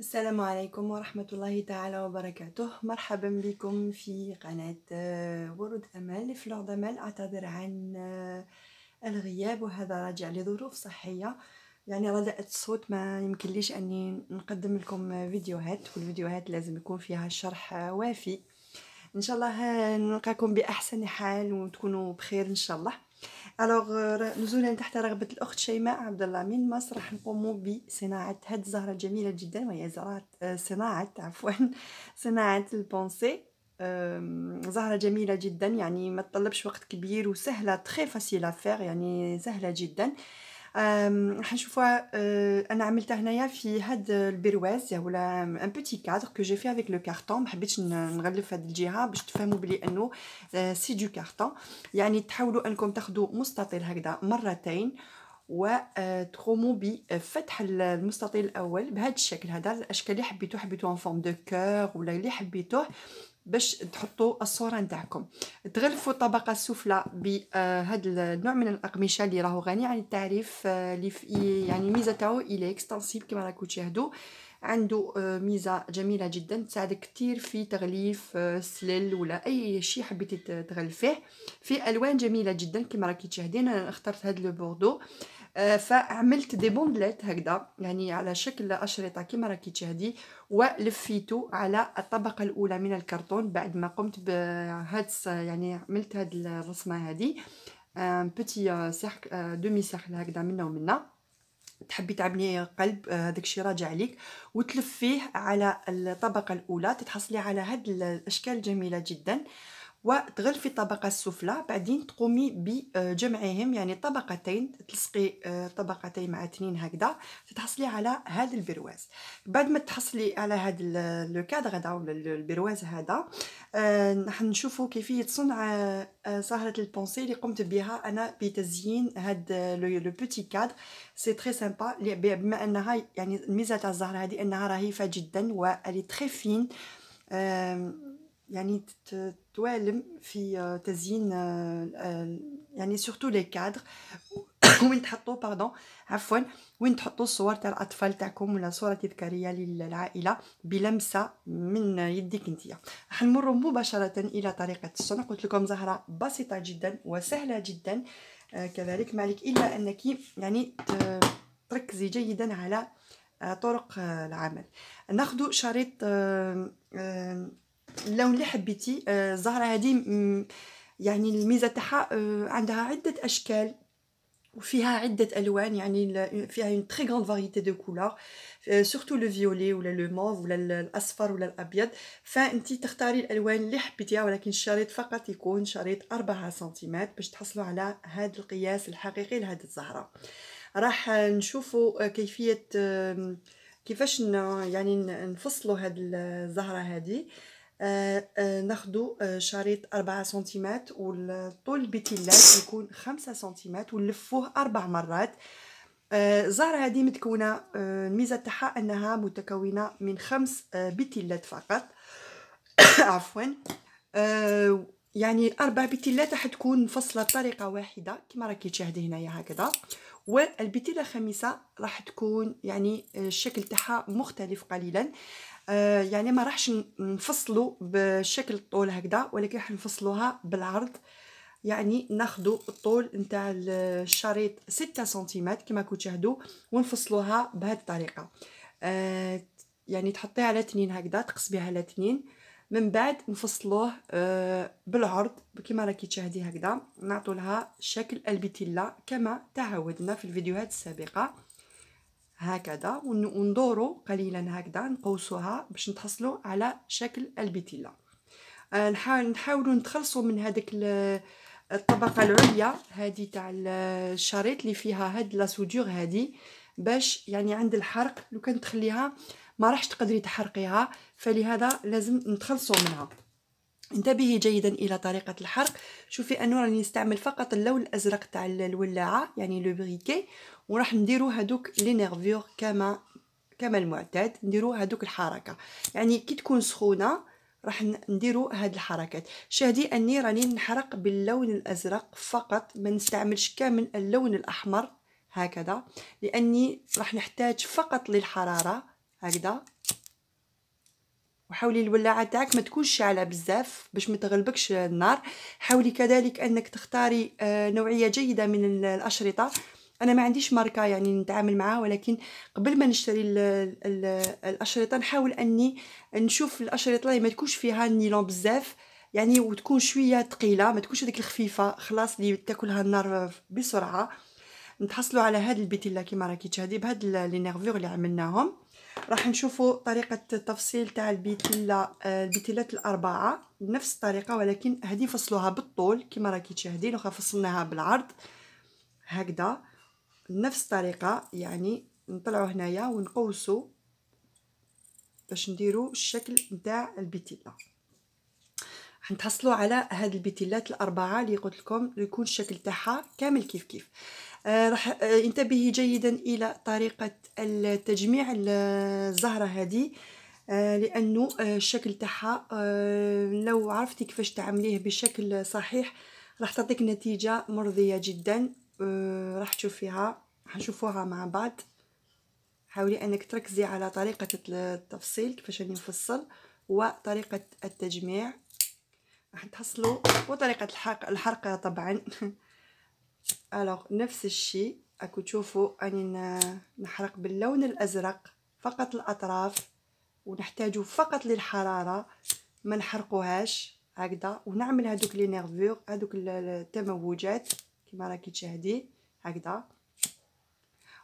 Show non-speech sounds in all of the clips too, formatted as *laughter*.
السلام عليكم ورحمة الله تعالى وبركاته مرحبا بكم في قناة آه، ورود أمل فلور دمل أعتذر عن آه، الغياب وهذا راجع لظروف صحية يعني رداءة الصوت ما ليش أني نقدم لكم فيديوهات والفيديوهات لازم يكون فيها شرح وافي إن شاء الله نلقاكم بأحسن حال وتكونوا بخير إن شاء الله الوغ نزولا تحت رغبه الاخت شيماء عبد الله من مصر راح نقومو بصناعه هاد الزهره الجميله جدا وهي زهره صناعه عفوا صناعه البونسي زهرة جميلة جدا يعني ما تطلبش وقت كبير وسهلة تخي فاسيل افير يعني سهلة جدا Euh, euh، انا عملتها هنايا في هاد البرواز ولا ان بوتي كادر كو جي في افيك لو كارطون ما حبيتش نغلف هاد الجهه باش تفهموا بلي انه سي دو كارطون يعني تحاولوا انكم تاخذوا مستطيل هكذا مرتين و euh، تقوموا بفتح المستطيل الاول بهذا الشكل هذا الاشكال اللي حبيتو حبيتو ان فورم دو كور ولا اللي حبيتوه باش تحطوا الصوره نتاعكم تغلفوا الطبقه السفلى بهذا آه، النوع من الاقمشه اللي راهو غني عن التعريف آه، اللي يعني ميزه تاعو الي اكستنسيف كما راكم تشاهدوا عنده آه، ميزه جميله جدا تساعدك كتير في تغليف سلل ولا اي شيء حبيتي تغلفيه في الوان جميله جدا كما راكي تشاهدين انا اخترت هذا لو بوردو آه، فعملت دي بوندلات هكذا يعني على شكل أشرطة كما راكي تشاهدي ولفيته على الطبقة الأولى من الكرتون بعد ما قمت بهاد يعني عملت هاد الرسمة هذه بتي سيرك دومي سحل هكذا منا ومنا تحبي تعملي قلب آه، هذاك الشيء راجع عليك وتلفيه على الطبقه الاولى تتحصلي على هاد الاشكال جميله جدا وتغلفي الطبقة السفلى بعدين تقومي بجمعهم يعني طبقتين تلصقي آه، طبقتين مع اثنين هكذا تتحصلي على هذا البرواز بعد ما تحصلي على هذا لو كادر هذا ولا البرواز هذا آه، راح نشوفوا كيفية صنع آه، سهرة البونسي اللي قمت بها أنا بتزيين هذا لو بوتي كادر سي تري سامبا بما أنها يعني الميزة تاع الزهرة هذه أنها رهيفة جدا و تري فين يعني توالم في آه، تزيين آه، آه، يعني سورتو لي كادر وين تحطوا باردون عفوا وين تحطوا الصور تاع الاطفال تاعكم ولا صوره تذكاريه للعائله بلمسه من يديك انتيا نمر مباشره الى طريقه الصنع قلت لكم زهره بسيطه جدا وسهله جدا كذلك ما عليك الا انك يعني تركزي جيدا على طرق العمل ناخذ شريط اللون اللي حبيتي آه، الزهره هذه يعني الميزه تاعها آه، عندها عده اشكال وفيها عده الوان يعني فيها اون تخي غراند فاريتي دو كولوغ سورتو لو فيولي ولا لو موف ولا الاصفر ولا الابيض فأنتي تختاري الالوان اللي حبيتيها ولكن الشريط فقط يكون شريط 4 سنتيمات باش تحصلوا على هذا القياس الحقيقي لهاد الزهره راح نشوفوا آه، كيفيه كيفاش يعني نفصلوا هاد الزهره هذه آه، آه، ناخدو آه، شريط 4 سنتيمات والطول البتلات يكون خمسة سنتيمات ونلفوه أربع مرات الزهرة هذه متكونة الميزة تاعها أنها متكونة من خمس بتلات فقط *coughs* عفوا يعني أربع بتلات راح تكون مفصلة بطريقة واحدة كما راكي تشاهدي هنايا هكذا والبتيلة الخامسة راح تكون يعني الشكل تاعها مختلف قليلا آه، يعني ما راحش نفصلو بشكل الطول هكذا ولكن راح نفصلوها بالعرض يعني ناخدو الطول نتاع الشريط 6 سنتيمات كما كنتو تشاهدوا ونفصلوها بهذه الطريقه آه، يعني تحطيها على تنين هكذا تقصبيها على تنين من بعد نفصلوه آه، بالعرض كما راكي تشاهدي هكذا نعطولها شكل البيتيلا كما تعودنا في الفيديوهات السابقه هكذا وندورو قليلا هكذا نقوسوها باش نتحصلوا على شكل البيتيلا آه، نحاولوا نتخلصوا من هذاك الطبقه العليا هذه تاع الشريط اللي فيها هاد لا سودور هذه باش يعني عند الحرق لو كان تخليها ما راحش تقدري تحرقيها فلهذا لازم نتخلصوا منها انتبهي جيدا الى طريقه الحرق شوفي انه راني نستعمل فقط اللون الازرق تاع الولاعه يعني لو بريكي وراح نديرو هذوك لي نيرفور كما كما المعتاد نديرو هذوك الحركه يعني كي تكون سخونه راح نديرو هاد الحركات شاهدي اني راني نحرق باللون الازرق فقط ما نستعملش كامل اللون الاحمر هكذا لاني راح نحتاج فقط للحراره هكذا وحاولي الولاعه تاعك ما تكونش شاعله بزاف باش ما تغلبكش النار حاولي كذلك انك تختاري آه، نوعيه جيده من الاشرطه انا ما عنديش ماركه يعني نتعامل معها ولكن قبل ما نشتري الـ الـ الاشرطه نحاول اني نشوف الاشرطه اللي ما تكونش فيها النيلون بزاف يعني وتكون شويه ثقيله ما تكونش هذيك الخفيفه خلاص اللي تاكلها النار بسرعه نتحصلوا على هذا البيتيلا كيما راكي تشاهدي بهذا لي نيرفور اللي عملناهم راح نشوفوا طريقه التفصيل تاع البيتيلا آه، البيتيلات الاربعه بنفس الطريقه ولكن هدي فصلوها بالطول كما راكي تشاهدين وخا فصلناها بالعرض هكذا نفس الطريقه يعني نطلعوا هنايا ونقوسوا باش نديروا الشكل نتاع البيتيلا حنتحصلوا على هاد البيتيلات الاربعه اللي قلت لكم يكون الشكل تاعها كامل كيف كيف آه، راح آه، انتبهي جيدا الى طريقه تجميع الزهره هذه آه، لانه الشكل تاعها لو عرفتي كيفاش تعمليه بشكل صحيح راح تعطيك نتيجه مرضيه جدا راح تشوفيها حنشوفوها مع بعض حاولي انك تركزي على طريقه التفصيل كيفاش راني نفصل وطريقه التجميع راح تحصلوا وطريقه الحرق الحرقه طبعا *laughs* الوغ نفس الشيء راكو تشوفوا اني نحرق باللون الازرق فقط الاطراف ونحتاجو فقط للحراره ما نحرقوهاش هكذا ونعمل هذوك لي نيرفور هذوك التموجات كما راكي تشاهدي هكذا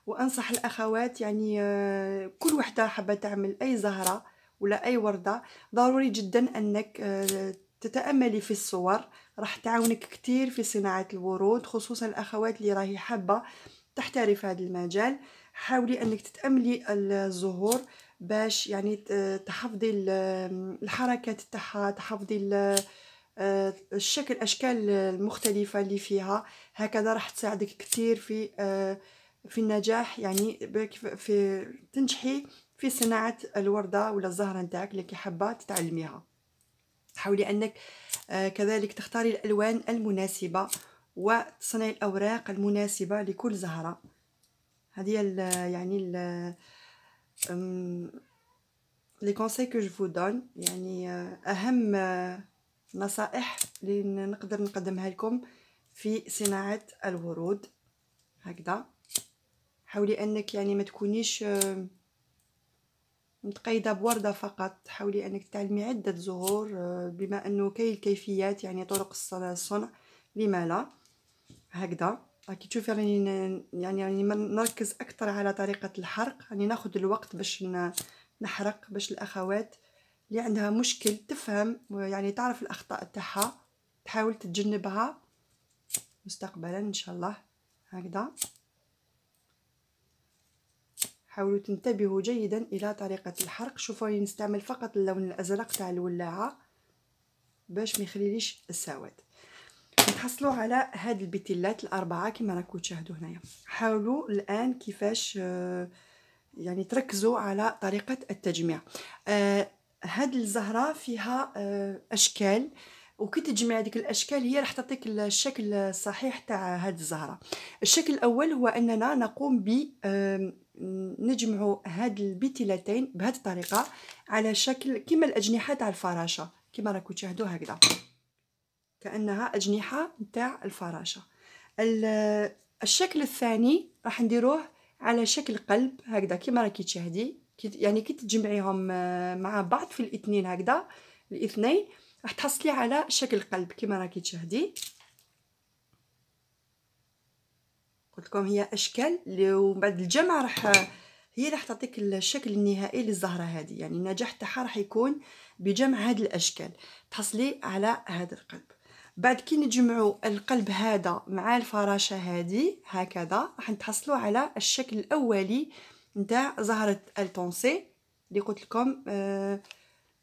وانصح الاخوات يعني آه، كل وحده حابه تعمل اي زهره ولا اي ورده ضروري جدا انك آه، تتاملي في الصور راح تعاونك كتير في صناعه الورود خصوصا الاخوات اللي راهي حابه تحترف هذا المجال حاولي انك تتاملي الزهور باش يعني تحفظي الحركات تاعها تحفظي آه، الشكل الاشكال المختلفه اللي فيها هكذا راح تساعدك كثير في آه، في النجاح يعني في تنجحي في صناعه الورده ولا الزهره نتاعك اللي كي حابه تتعلميها حاولي انك آه، كذلك تختاري الالوان المناسبه وتصنعي الاوراق المناسبه لكل زهره هذه ال يعني ال لي كونساي كو جو دون يعني آه، اهم آه، نصائح اللي نقدر نقدمها لكم في صناعه الورود هكذا حاولي انك يعني ما تكونيش متقيده بورده فقط حاولي انك تعلمي عده زهور آه، بما انه كاين الكيفيات يعني طرق الصنع لما لا هكذا راكي تشوفي راني يعني راني نركز اكثر على طريقه الحرق راني ناخذ الوقت باش نحرق باش الاخوات اللي عندها مشكل تفهم يعني تعرف الاخطاء تاعها تحاول تتجنبها مستقبلا ان شاء الله هكذا حاولوا تنتبهوا جيدا الى طريقه الحرق شوفوا راني نستعمل فقط اللون الازرق تاع الولاعه باش ما يخليليش السواد نتحصلوا على هاد البتيلات الاربعه كما راكم تشاهدوا هنايا حاولوا الان كيفاش آه، يعني تركزوا على طريقه التجميع آه، هاد الزهره فيها آه، اشكال وكي تجمع هذيك الاشكال هي راح تعطيك الشكل الصحيح تاع هاد الزهره الشكل الاول هو اننا نقوم ب نجمعوا هاد البتيلتين بهاد الطريقه على شكل كما الاجنحه تاع الفراشه كما راكم تشاهدوا هكذا كانها اجنحه تاع الفراشه الشكل الثاني راح نديروه على شكل قلب هكذا كما راكي تشاهدي يعني كي تجمعيهم آه، مع بعض في الاثنين هكذا الاثنين راح تحصلي على شكل قلب كما راكي تشاهدي قلت لكم هي اشكال ومن بعد الجمع راح هي راح تعطيك الشكل النهائي للزهره هذه يعني النجاح تاعها راح يكون بجمع هاد الاشكال تحصلي على هذا القلب بعد كي نجمعوا القلب هذا مع الفراشه هذه هكذا راح نتحصلوا على الشكل الاولي نتاع زهره التونسي اللي قلت لكم آه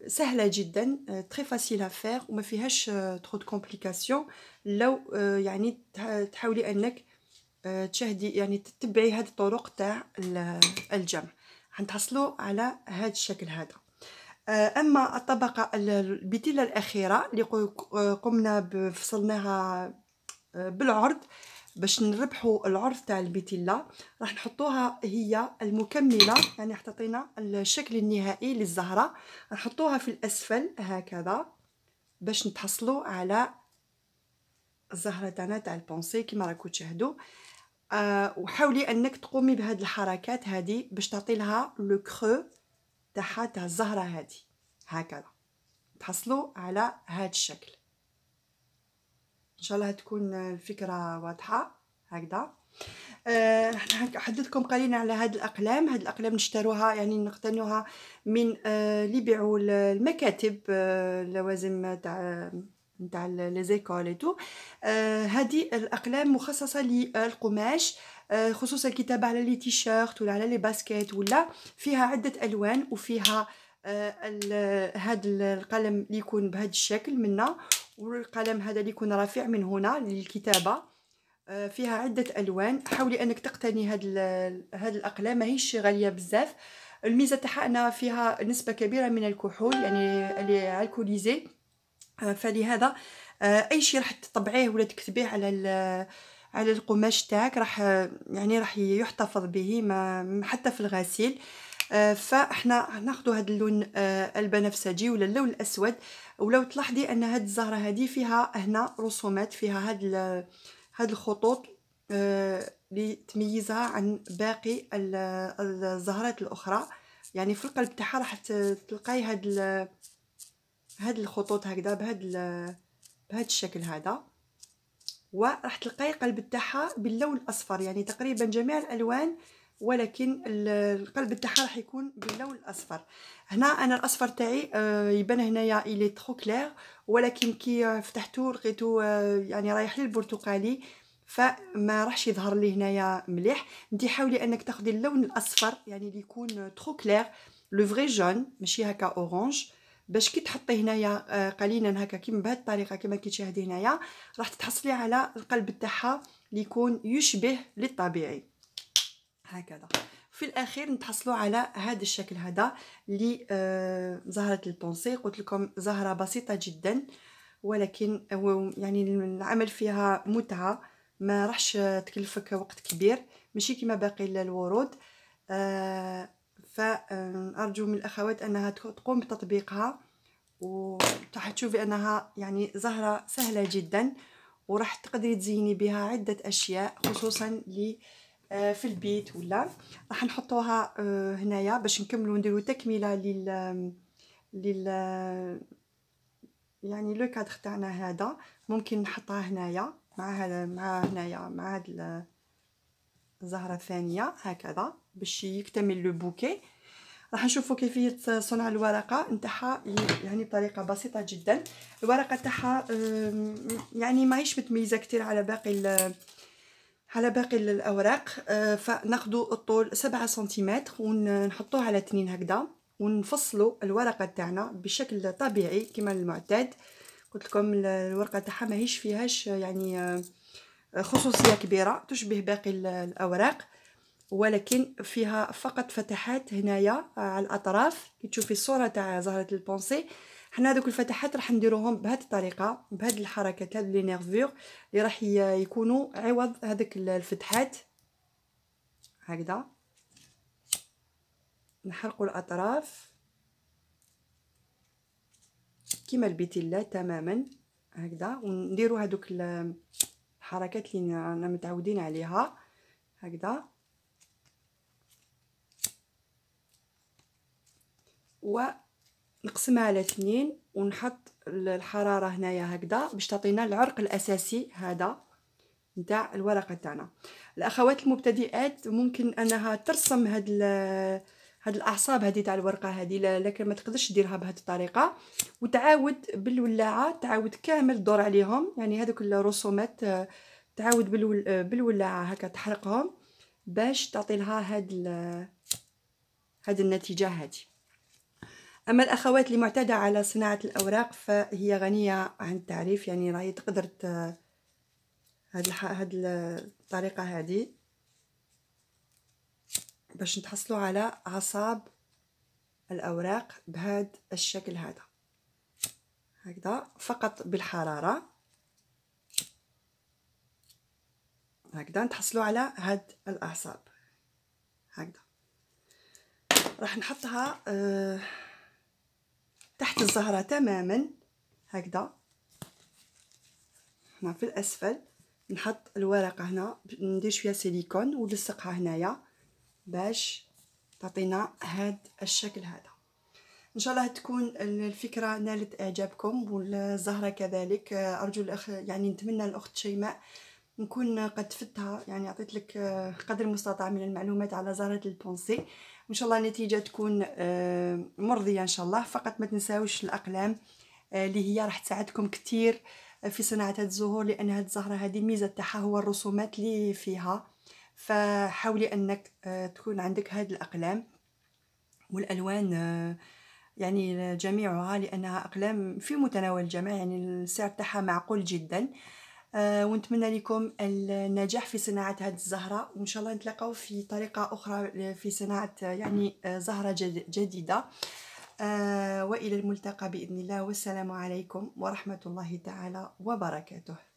سهله جدا تري فاسيل افير وما فيهاش ترو دو كومبليكاسيون لو آه، يعني تحاولي انك آه، تشاهدي يعني تتبعي هاد الطرق تاع الجمع غنتحصلوا على هاد الشكل هذا آه، اما الطبقه البتيله الاخيره اللي آه، قمنا بفصلناها بالعرض باش نربحوا العرض تاع البتيلا راح نحطوها هي المكمله يعني حطينا الشكل النهائي للزهره نحطوها في الاسفل هكذا باش نتحصلوا على الزهره تاعنا تاع البونسي كيما راكم تشاهدوا آه، وحاولي انك تقومي بهاد الحركات هذه باش تعطي لها لو كرو تاعها تاع الزهره هذه هكذا تحصلوا على هاد الشكل ان شاء الله تكون الفكره واضحه هكذا آه حدثكم قليلا على هاد الاقلام هاد الاقلام نشتروها يعني نقتنوها من آه يبيعوا المكاتب آه اللوازم تاع نتاع ليزيكول اي تو هذه الاقلام مخصصه للقماش آه، خصوصا الكتابه على لي تيشيرت ولا على لي باسكيت ولا فيها عده الوان وفيها هذا آه، القلم اللي يكون بهذا الشكل منا والقلم هذا اللي يكون رفيع من هنا للكتابه آه، فيها عده الوان حاولي انك تقتني هاد هاد الاقلام ماهيش غاليه بزاف الميزه تاعها فيها نسبه كبيره من الكحول يعني اللي الكوليزي آه، فلهذا آه، اي شيء راح تطبعيه ولا تكتبيه على على القماش تاعك راح يعني راح يحتفظ به ما حتى في الغسيل آه، فاحنا ناخذ هذا اللون البنفسجي ولا اللون الاسود ولو تلاحظي ان هاد الزهره هذه فيها هنا رسومات فيها هاد هاد الخطوط لتميزها تميزها عن باقي الزهرات الاخرى يعني في القلب تاعها راح تلقاي هاد هاد الخطوط هكذا بهاد بهاد الشكل هذا وراح تلقاي القلب تاعها باللون الاصفر يعني تقريبا جميع الالوان ولكن القلب تاعها راح يكون باللون الاصفر هنا انا الاصفر تاعي آه، يبان هنايا الي ترو كلير ولكن كي فتحته لقيتو آه، يعني رايح للبرتقالي فما راحش يظهر لي هنايا مليح انت حاولي انك تاخدي اللون الاصفر يعني اللي يكون ترو كلير لو فري جون ماشي هكا اورانج باش كي تحطي هنايا آه، قليلا هكا كيما بهذه الطريقه كيما كتشاهدي هنايا راح تتحصلي على القلب تاعها اللي يكون يشبه للطبيعي هكذا في الاخير نتحصلوا على هذا الشكل هذا اللي زهره آه، البونسي قلت لكم زهره بسيطه جدا ولكن يعني العمل فيها متعه ما راحش تكلفك وقت كبير ماشي كيما باقي الورود آه فأرجو من الأخوات أنها تقوم بتطبيقها وراح تشوفي أنها يعني زهرة سهلة جدا وراح تقدري تزيني بها عدة أشياء خصوصا لي آه، في البيت ولا راح نحطوها آه، هنايا باش نكملو نديرو تكمله لل لل يعني لو كادر تاعنا هذا ممكن نحطها هنايا مع هذا مع هنايا مع هذه الزهره الثانيه هكذا باش يكتمل لو بوكي راح نشوفوا كيفيه صنع الورقه نتاعها يعني بطريقه بسيطه جدا الورقه تاعها يعني ماهيش متميزه كثير على باقي على باقي الاوراق آه، فناخذوا الطول 7 سنتيمتر ونحطوه على تنين هكذا ونفصلوا الورقه تاعنا بشكل طبيعي كما المعتاد قلت لكم الورقه تاعها ماهيش فيهاش يعني آه، خصوصيه كبيره تشبه باقي الاوراق ولكن فيها فقط فتحات هنايا آه، على الاطراف كي تشوفي الصوره تاع زهره البونسي حنا هذوك الفتحات راح نديروهم بهذه الطريقه بهذه الحركات هاد لي نيرفور اللي راح يكونوا عوض هذوك الفتحات هكذا نحرقوا الاطراف كيما البيتيلا تماما هكذا ونديروا هذوك الحركات اللي رانا نعم متعودين عليها هكذا ونقسمها على اثنين ونحط الحراره هنايا هكذا باش تعطينا العرق الاساسي هذا نتاع الورقه تاعنا الاخوات المبتدئات ممكن انها ترسم هاد هاد الاعصاب هذه تاع الورقه هذه لكن ما تقدرش ديرها بهذه الطريقه وتعاود بالولاعه تعاود كامل دور عليهم يعني هذوك الرسومات آه، تعاود آه، بالولاعه هكا تحرقهم باش تعطي لها هاد هاد النتيجه هذه أما الأخوات اللي معتادة على صناعة الأوراق فهي غنية عن التعريف يعني راهي تقدر ت... هاد, الح... هاد الطريقة هادي باش نتحصلوا على عصاب الأوراق بهاد الشكل هذا هكذا فقط بالحرارة هكذا نتحصلوا على هاد الأعصاب هكذا راح نحطها آه تحت الزهرة تماما هكذا هنا في الأسفل نحط الورقة هنا ندير شوية سيليكون ونلصقها هنايا باش تعطينا هاد الشكل هذا ان شاء الله تكون الفكره نالت اعجابكم والزهره كذلك ارجو الاخ يعني نتمنى الاخت شيماء نكون قد فتها يعني عطيت لك آه، قدر المستطاع من المعلومات على زهرة البونسي وان شاء الله النتيجة تكون آه، مرضية ان شاء الله فقط ما تنساوش الاقلام آه، اللي هي راح تساعدكم كتير في صناعة هاد الزهور لان هاد الزهرة هذه ميزة تاعها هو الرسومات اللي فيها فحاولي انك تكون عندك هاد الاقلام والالوان يعني جميعها لانها اقلام في متناول الجميع يعني السعر تاعها معقول جدا أه ونتمنى لكم النجاح في صناعه هذه الزهره وان شاء الله نتلاقاو في طريقه اخرى في صناعه يعني آه، زهره جديده أه والى الملتقى باذن الله والسلام عليكم ورحمه الله تعالى وبركاته